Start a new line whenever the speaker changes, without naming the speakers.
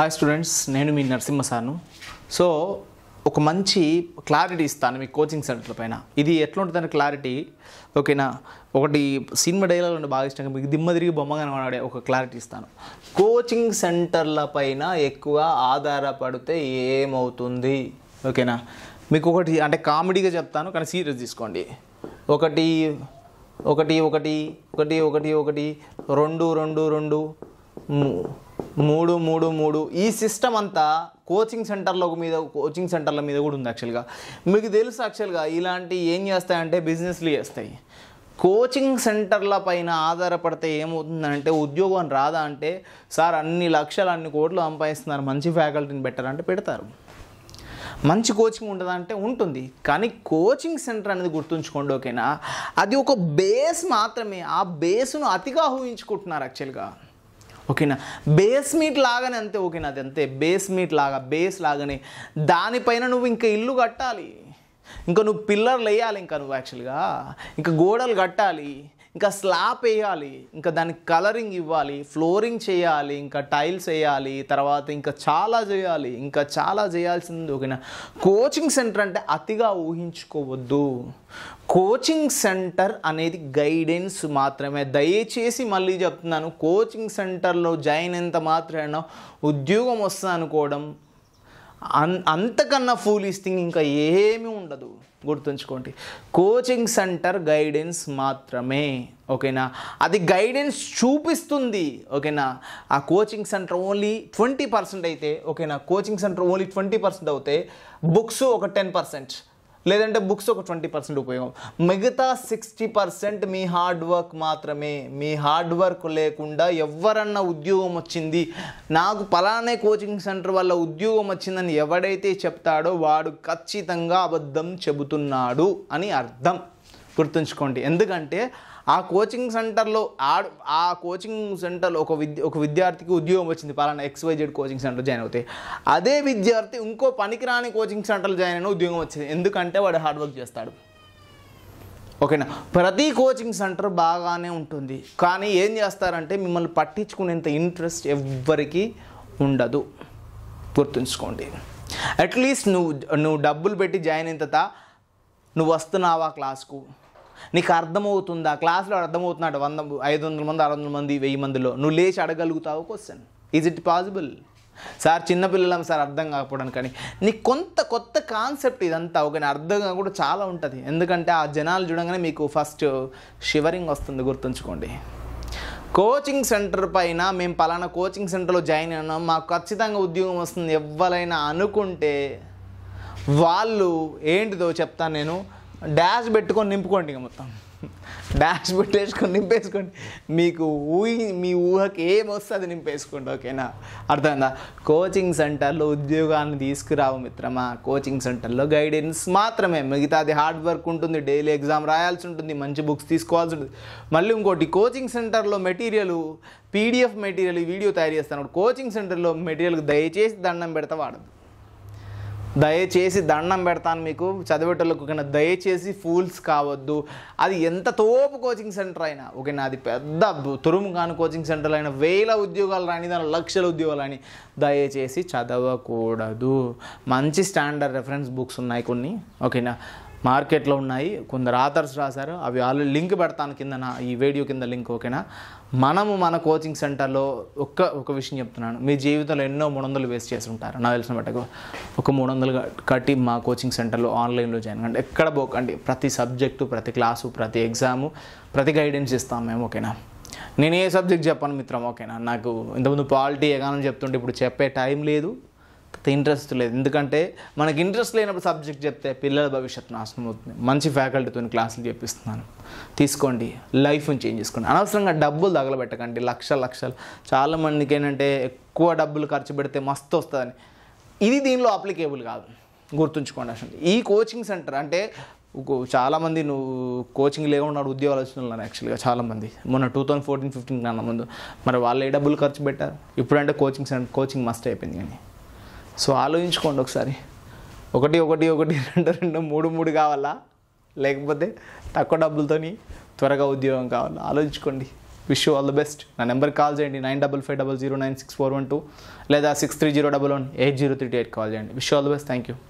hi students నేను మీ Narasimha సార్ను so ఒక మంచి క్లారిటీ ఇస్తాను మీ కోచింగ్ సెంటర్ పైన ఇది ఎట్లుంటుందని క్లారిటీ ఓకేనా ఒకటి సినిమా డైలాగ్ ఉంటే బాగా ఇష్టంగా మీకు దిమ్మ తిరిగి బొమ్మగానే కనబడే ఒక క్లారిటీ ఇస్తాను కోచింగ్ సెంటర్ల పైన ఎక్కువ ఆధారపడితే ఏమవుతుంది ఓకేనా మీకు ఒకటి అంటే కామెడీగా చెప్తాను కానీ సీరియస్ తీసుకోండి ఒకటి ఒకటి ఒకటి ఒకటి ఒకటి ఒకటి రెండు రెండు రెండు మూడు మూడు మూడు ఈ సిస్టమ్ అంతా కోచింగ్ సెంటర్ల మీద కోచింగ్ సెంటర్ల మీద కూడా ఉంది యాక్చువల్గా మీకు తెలుసు యాక్చువల్గా ఇలాంటి ఏం చేస్తాయంటే బిజినెస్లు చేస్తాయి కోచింగ్ సెంటర్ల పైన ఆధారపడితే ఏమవుతుందంటే ఉద్యోగం రాదా అంటే సార్ అన్ని లక్షలు అన్ని కోట్లు సంపాదిస్తున్నారు మంచి ఫ్యాకల్టీని పెట్టారంటే పెడతారు మంచి కోచింగ్ ఉంటుందా అంటే ఉంటుంది కానీ కోచింగ్ సెంటర్ అనేది గుర్తుంచుకోండి ఓకేనా అది ఒక బేస్ మాత్రమే ఆ బేస్ను అతిగా ఊహించుకుంటున్నారు యాక్చువల్గా ఓకేనా బేస్ మీట్ లాగానే అంతే ఓకేనా అది అంతే బేస్ మీట్ లాగా బేస్ లాగానే దానిపైన నువ్వు ఇంకా ఇల్లు కట్టాలి ఇంకా నువ్వు పిల్లర్లు వేయాలి ఇంకా నువ్వు యాక్చువల్గా ఇంకా గోడలు కట్టాలి ఇంకా స్లాప్ వేయాలి ఇంకా దానికి కలరింగ్ ఇవ్వాలి ఫ్లోరింగ్ చేయాలి ఇంకా టైల్స్ వేయాలి తర్వాత ఇంకా చాలా చేయాలి ఇంకా చాలా చేయాల్సింది ఓకేనా కోచింగ్ సెంటర్ అంటే అతిగా ఊహించుకోవద్దు కోచింగ్ సెంటర్ అనేది గైడెన్స్ మాత్రమే దయచేసి మళ్ళీ చెప్తున్నాను కోచింగ్ సెంటర్లో జాయిన్ ఎంత మాత్రాన ఉద్యోగం వస్తుంది అనుకోవడం అన్ అంతకన్నా ఫూలిష్ థింగ్ ఇంకా ఏమీ ఉండదు గుర్తుంచుకోండి కోచింగ్ సెంటర్ గైడెన్స్ మాత్రమే ఓకేనా అది గైడెన్స్ చూపిస్తుంది ఓకేనా ఆ coaching centre only twenty percent అయితే ఓకేనా coaching centre only twenty percent అయితే బుక్స్ ఒక టెన్ పర్సెంట్ లేదంటే బుక్స్ ఒక ట్వంటీ పర్సెంట్ ఉపయోగం మిగతా సిక్స్టీ పర్సెంట్ మీ హార్డ్ వర్క్ మాత్రమే మీ హార్డ్ వర్క్ లేకుండా ఎవరన్నా ఉద్యోగం వచ్చింది నాకు పలానే కోచింగ్ సెంటర్ వల్ల ఉద్యోగం వచ్చిందని ఎవడైతే చెప్తాడో వాడు ఖచ్చితంగా అబద్ధం చెబుతున్నాడు అని అర్థం గుర్తుంచుకోండి ఎందుకంటే ఆ కోచింగ్ సెంటర్లో ఆడు ఆ కోచింగ్ సెంటర్లో ఒక విద్య ఒక విద్యార్థికి ఉద్యోగం వచ్చింది పలానా ఎక్స్వైజెడ్ కోచింగ్ సెంటర్ జాయిన్ అవుతాయి అదే విద్యార్థి ఇంకో పనికిరాని కోచింగ్ సెంటర్లో జాయిన్ అయిన ఉద్యోగం వచ్చింది ఎందుకంటే వాడు హార్డ్ వర్క్ చేస్తాడు ఓకేనా ప్రతి కోచింగ్ సెంటర్ బాగానే ఉంటుంది కానీ ఏం చేస్తారంటే మిమ్మల్ని పట్టించుకునేంత ఇంట్రెస్ట్ ఎవ్వరికీ ఉండదు గుర్తుంచుకోండి అట్లీస్ట్ నువ్వు నువ్వు డబ్బులు పెట్టి జాయిన్ అయిన తా నువ్వు వస్తున్నావా క్లాస్కు నీకు అర్థమవుతుందా క్లాస్లో అర్థమవుతున్నాడు వంద ఐదు వందల మంది ఆరు వందల మంది వెయ్యి మందిలో నువ్వు లేచి అడగలుగుతావు question is it possible sir చిన్నపిల్లలం సార్ అర్థం కాకపోవడానికి కానీ నీకు కొంత కొత్త కాన్సెప్ట్ ఇదంతా ఒక అర్థం కూడా చాలా ఉంటుంది ఎందుకంటే ఆ జనాలు చూడంగానే మీకు ఫస్ట్ షివరింగ్ వస్తుంది గుర్తుంచుకోండి కోచింగ్ సెంటర్ పైన మేము పలానా కోచింగ్ సెంటర్లో జాయిన్ అయినాం మాకు ఖచ్చితంగా ఉద్యోగం వస్తుంది ఎవరైనా అనుకుంటే వాళ్ళు ఏంటిదో చెప్తాను నేను డాష్ పెట్టుకొని నింపుకోండి ఇక మొత్తం డాష్ పెట్టేసుకొని నింపేసుకోండి మీకు ఊహి మీ ఊహకి ఏమొస్తుంది నింపేసుకోండి ఓకేనా అర్థమైందా కోచింగ్ సెంటర్లో ఉద్యోగాన్ని తీసుకురావు మిత్రమా కోచింగ్ సెంటర్లో గైడెన్స్ మాత్రమే మిగతాది హార్డ్ వర్క్ ఉంటుంది డైలీ ఎగ్జామ్ రాయాల్సి ఉంటుంది మంచి బుక్స్ తీసుకోవాల్సి ఉంటుంది మళ్ళీ ఇంకోటి కోచింగ్ సెంటర్లో మెటీరియల్ పీడిఎఫ్ మెటీరియల్ వీడియో తయారు చేస్తాను కోచింగ్ సెంటర్లో మెటీరియల్కి దయచేసి దండం పెడతా వాడదు దయచేసి దండం పెడతాను మీకు చదివేటోళ్ళకు ఓకేనా దయచేసి ఫూల్స్ కావద్దు అది ఎంత తోపు కోచింగ్ సెంటర్ అయినా ఓకేనా అది పెద్ద తురుము కాని కోచింగ్ సెంటర్లు అయినా వేల ఉద్యోగాలు రాని దాని లక్షల ఉద్యోగాలు రాని దయచేసి చదవకూడదు మంచి స్టాండర్డ్ రెఫరెన్స్ బుక్స్ ఉన్నాయి కొన్ని ఓకేనా మార్కెట్లో ఉన్నాయి కొందరు ఆథర్స్ రాశారు అవి వాళ్ళు లింక్ పెడతాను కింద నా ఈ వీడియో కింద లింక్ ఓకేనా మనము మన కోచింగ్ సెంటర్లో ఒక్క ఒక విషయం చెప్తున్నాను మీ జీవితంలో ఎన్నో మూడు వందలు వేస్ట్ చేసి ఉంటారు నాకు తెలిసిన బట్టకు ఒక మూడు వందలు కట్టి మా కోచింగ్ సెంటర్లో ఆన్లైన్లో జాయిన్ అండి ఎక్కడ పోకండి ప్రతి సబ్జెక్టు ప్రతి క్లాసు ప్రతి ఎగ్జాము ప్రతి గైడెన్స్ ఇస్తాం మేము ఓకేనా నేను ఏ సబ్జెక్ట్ చెప్పాను మిత్రం ఓకేనా నాకు ఇంతకుముందు పాలిటీ ఎకానమీ చెప్తుంటే ఇప్పుడు చెప్పే టైం లేదు ఇంట్రెస్ట్ లేదు ఎందుకంటే మనకి ఇంట్రెస్ట్ లేనప్పుడు సబ్జెక్ట్ చెప్తే పిల్లల భవిష్యత్తు నాశనం అవుతుంది మంచి ఫ్యాకల్టీతో క్లాసులు చెప్పిస్తున్నాను తీసుకోండి లైఫ్ని చేంజ్ చేసుకోండి అనవసరంగా డబ్బులు తగలబెట్టకండి లక్షలు లక్షలు చాలామందికి ఏంటంటే ఎక్కువ డబ్బులు ఖర్చు పెడితే మస్తు వస్తుందని ఇది దీనిలో అప్లికేబుల్ కాదు గుర్తుంచుకోండి అసలు ఈ కోచింగ్ సెంటర్ అంటే చాలామంది నువ్వు కోచింగ్ లేకుండా ఉద్యోగాలు వచ్చినాను యాక్చువల్గా చాలామంది మొన్న టూ థౌజండ్ ఫోర్టీన్ ఫిఫ్టీన్ కన్నా ముందు మరి వాళ్ళు ఏ డబ్బులు ఖర్చు పెట్టారు ఇప్పుడంటే కోచింగ్ సెంటర్ కోచింగ్ మస్ట్ అయిపోయింది కానీ సో ఆలోచించుకోండి ఒకసారి ఒకటి ఒకటి ఒకటి రెండు రెండు మూడు మూడు కావాలా లేకపోతే తక్కువ డబ్బులతోని త్వరగా ఉద్యోగం కావాలా ఆలోచించుకోండి విష్ ఆల్ ద బెస్ట్ నా నెంబర్ కాల్ చేయండి nine double five double zero nine six four one two లేదా six three zero double one eight zero three eight call చేయండి wish all the best thank you